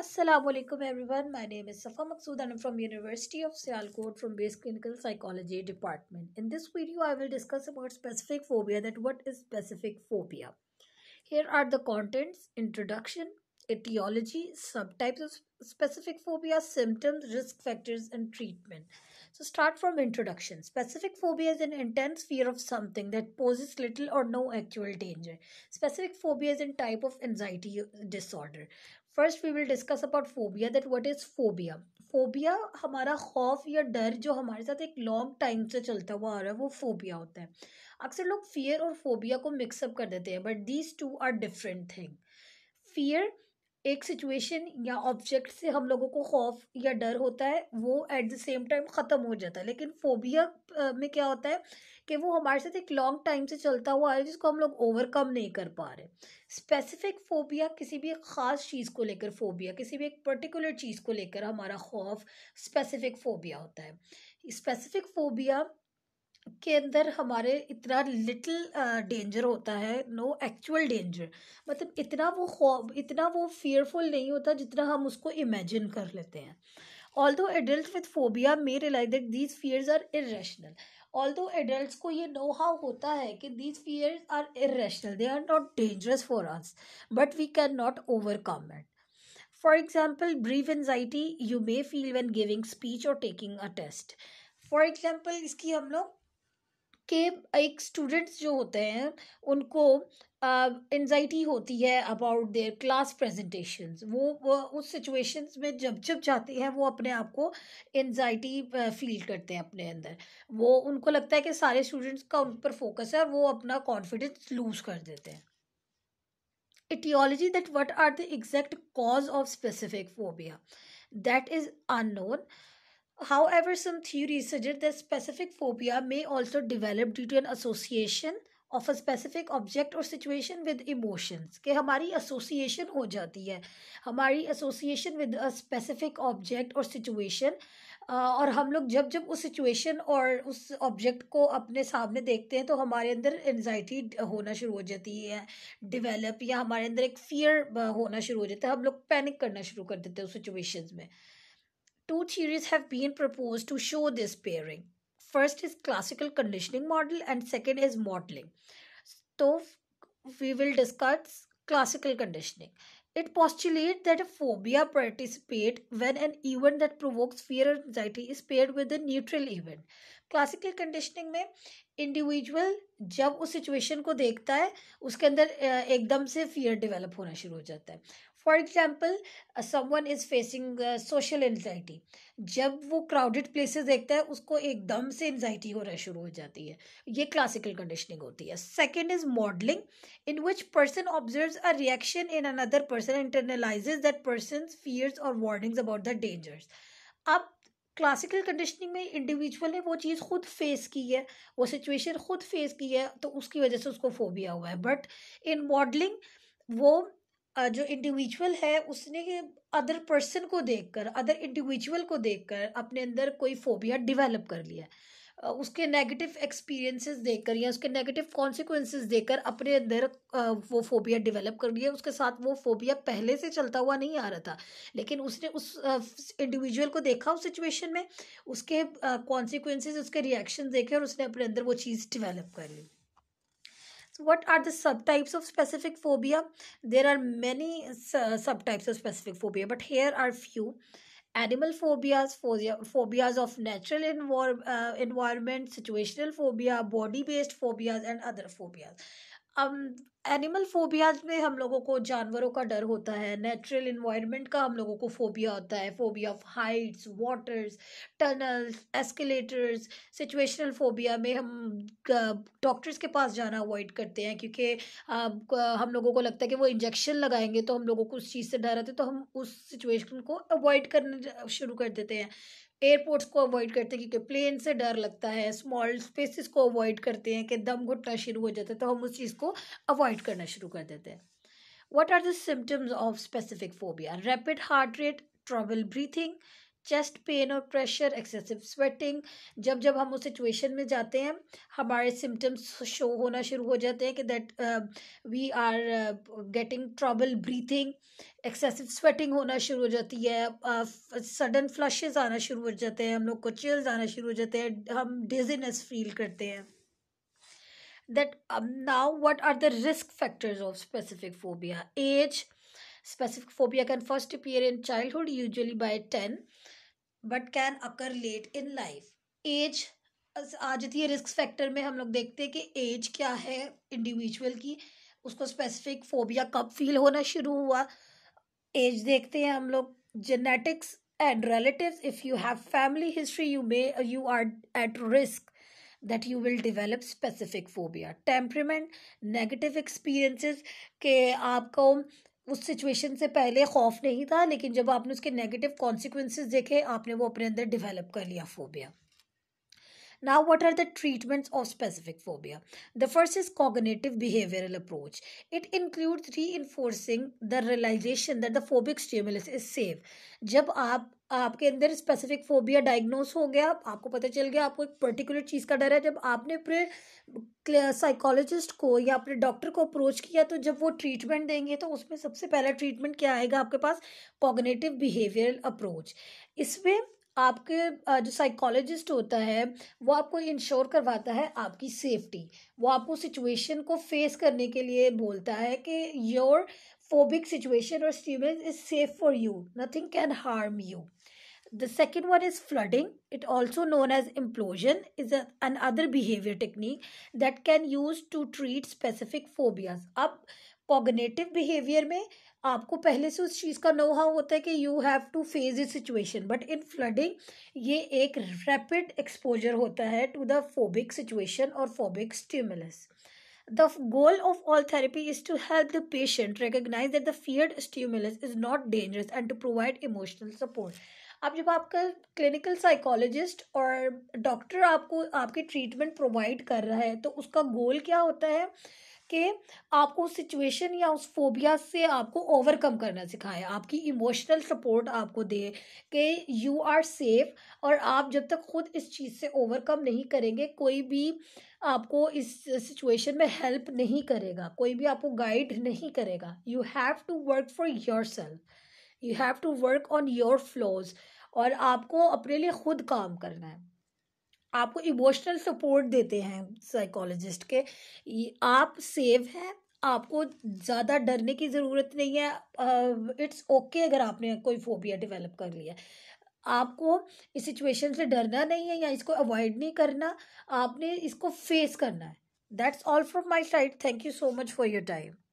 Assalamualaikum everyone. My name is Safa Maksud and I'm from University of Sialkot from Base Clinical Psychology Department. In this video, I will discuss about specific phobia. That what is specific phobia? Here are the contents: introduction, etiology, subtypes of specific phobia, symptoms, risk factors, and treatment. So start from introduction. Specific phobia is an intense fear of something that poses little or no actual danger. Specific phobia is a type of anxiety disorder. First we will discuss about phobia that what is phobia phobia हमारा खौफ या डर जो हमारे साथ एक long time से चलता हुआ आ रहा है वो फोबिया होता है अक्सर लोग फियर और फोबिया को मिक्सअप कर देते हैं but these two are different thing fear एक सिचुएशन या ऑब्जेक्ट से हम लोगों को खौफ या डर होता है वो एट द सेम टाइम ख़त्म हो जाता है लेकिन फोबिया में क्या होता है कि वो हमारे साथ एक लॉन्ग टाइम से चलता हुआ है जिसको हम लोग ओवरकम नहीं कर पा रहे स्पेसिफिक फोबिया किसी भी एक ख़ास चीज़ को लेकर फोबिया किसी भी एक पर्टिकुलर चीज़ को लेकर हमारा खौफ स्पेसिफिक फोबिया होता है स्पेसिफिक फोबिया के अंदर हमारे इतना लिटिल डेंजर होता है नो एक्चुअल डेंजर मतलब इतना वो खौफ इतना वो फियरफुल नहीं होता जितना हम उसको इमेजिन कर लेते हैं although adult with phobia may realize that these fears are irrational though adult को ये नो हाउ होता है कि these fears are irrational they are not dangerous for us but we can not overcome it for example brief anxiety you may feel when giving speech और taking a test for example इसकी हम लोग कि एक students जो होते हैं उनको एनजाइटी uh, होती है अबाउट देयर क्लास प्रेजेंटेशन वो, उस सिचुएशंस में जब जब जाते हैं वो अपने आप को एनजाइटी फील करते हैं अपने अंदर वो उनको लगता है कि सारे स्टूडेंट्स का उन पर फोकस है और वो अपना कॉन्फिडेंस लूज कर देते हैं etiology that what are the exact cause of specific phobia that is unknown However, some theories suggest that specific phobia may also develop due to an association of a specific object or situation with emotions. के हमारी association हो जाती है हमारी association with a specific object और situation और हम लोग जब जब उस सिचुएशन और उस ऑब्जेक्ट को अपने सामने देखते हैं तो हमारे अंदर एनजाइटी होना शुरू हो जाती है डिवेलप या हमारे अंदर एक फियर होना शुरू हो जाता है हम लोग पैनिक करना शुरू कर देते हैं उस सिचुएशन में Two theories have been proposed to show this pairing. First is classical conditioning model and second is modeling. So we will discuss classical conditioning. It postulates that a phobia participates when an event that provokes fear or anxiety is paired with a neutral event. Classical conditioning में individual जब उस situation को देखता है उसके अंदर एकदम से फियर डेवलप होना शुरू हो जाता है for example one is facing social anxiety जब वो क्राउडेड प्लेसेस देखता है उसको एकदम से एन्जाइटी होना शुरू हो जाती है ये क्लासिकल कंडीशनिंग होती है second is modelling in which person observe a reaction in another person internalize that person fears और वार्निंग्स अबाउट द डेंजर्स अब क्लासिकल कंडीशनिंग में इंडिविजुअल ने वो चीज़ खुद फेस की है वो सिचुएशन खुद फेस की है तो उसकी वजह से उसको फोबिया हुआ है बट इन मॉडलिंग वो जो इंडिविजुअल है उसने अदर पर्सन को देखकर अदर इंडिविजुअल को देखकर अपने अंदर कोई फोबिया डेवलप कर लिया उसके नेगेटिव एक्सपीरियंसेस देखकर या उसके नेगेटिव कॉन्सिक्वेंसेस देखकर अपने अंदर वो फोबिया डेवलप कर लिया उसके साथ वो फोबिया पहले से चलता हुआ नहीं आ रहा था लेकिन उसने उस इंडिविजुअल को देखा उस सिचुएशन में उसके कॉन्सिक्वेंसेस उसके रिएक्शन देखे और उसने अपने अंदर वो चीज़ डिवेलप कर ली what are the subtypes of specific phobia there are many uh, subtypes of specific phobia but here are few animal phobias phobia, phobias of natural envor- uh, environment situational phobia body based phobias and other phobias अब animal phobias में हम लोगों को जानवरों का डर होता है नेचुरल इन्वायरमेंट का हम लोगों को फोबिया होता है phobia of heights waters tunnels escalators situational phobia में हम डॉक्टर्स के पास जाना अवॉइड करते हैं क्योंकि हम लोगों को लगता है कि वो इंजेक्शन लगाएंगे तो हम लोगों को उस चीज़ से डर आते तो हम उस सिचुएशन को अवॉइड करना शुरू कर देते हैं एयरपोर्ट्स को अवॉइड करते हैं क्योंकि प्लेन से डर लगता है स्मॉल स्पेसिस को अवॉइड करते हैं कि दम घुटना शुरू हो जाता है तो हम उस चीज़ को अवॉइड करना शुरू कर देते हैं what are the symptoms of specific phobia rapid heart rate trouble breathing chest pain और प्रेशर एक्सेसिव स्वेटिंग जब जब हम उस सिचुएशन में जाते हैं हमारे सिम्टम्स शो होना शुरू हो जाते हैं कि that we are getting trouble breathing excessive sweating होना शुरू हो जाती है सडन uh, फ्लशेज आना शुरू हो जाते हैं हम लोग को चिल्स आना शुरू हो जाते हैं हम डिजीनेस फील करते हैं that now what are the risk factors of specific phobia as specific phobia can first appear in childhood usually by ten but can occur late in life age आ जाती है risk factor में हम लोग देखते हैं कि as क्या है इंडिविजुअल की उसको स्पेसिफिक फोबिया कब फील होना शुरू हुआ एज देखते हैं हम लोग genetics and relative if you have family history you may you are at risk that you will develop specific phobia temperament negative experiences के आपको उस सिचुएशन से पहले खौफ नहीं था लेकिन जब आपने उसके नेगेटिव कॉन्सिक्वेंसेस देखे आपने वो अपने अंदर डेवलप कर लिया phobia Now, what are the treatments of specific phobia? The first is cognitive behavioral approach. It includes reinforcing the realization that the phobic stimulus is safe. जब आप आपके अंदर स्पेसिफिक फोबिया डायग्नोस हो गया आपको पता चल गया आपको एक पर्टिकुलर चीज़ का डर है जब आपने अपने साइकोलॉजिस्ट को या अपने डॉक्टर को अप्रोच किया तो जब वो ट्रीटमेंट देंगे तो उसमें सबसे पहला ट्रीटमेंट क्या आएगा आपके पास कॉग्नेटिव बिहेवियरल अप्रोच इसमें आपके जो साइकोलॉजिस्ट होता है वो आपको इंश्योर करवाता है आपकी सेफ्टी वो आपको सिचुएशन को फेस करने के लिए बोलता है कि योर फोबिक सिचुएशन और student is safe for you nothing can harm you the second one is flooding it also known as implosion is another behaviour technique that can use to treat specific phobias अब cognitive behaviour में आपको पहले से उस चीज़ का नोहा होता है कि you have to face this situation but in flooding ये एक रैपिड एक्सपोजर होता है टू द फोबिक सिचुएशन और phobic stimulus the goal of all therapy is to help the patient recognise that the feared stimulus is not dangerous and to provide emotional support अब जब आपका clinical psychologist और doctor आपको आपके treatment provide कर रहा है तो उसका गोल क्या होता है कि आपको उस सिचुएशन या उस फोबिया से आपको ओवरकम करना सिखाए आपकी इमोशनल सपोर्ट आपको दे कि यू आर सेफ और आप जब तक खुद इस चीज़ से ओवरकम नहीं करेंगे कोई भी आपको इस सिचुएशन में हेल्प नहीं करेगा कोई भी आपको गाइड नहीं करेगा you have to work for yourself you have to work on your flaws और आपको अपने लिए खुद काम करना है आपको इमोशनल सपोर्ट देते हैं साइकोलॉजिस्ट के आप सेफ हैं आपको ज़्यादा डरने की ज़रूरत नहीं है इट्स uh, ओके okay अगर आपने कोई फोबिया डेवलप कर लिया आपको इस सिचुएशन से डरना नहीं है या इसको अवॉइड नहीं करना आपने इसको फेस करना है that's all from my side thank you so much for your time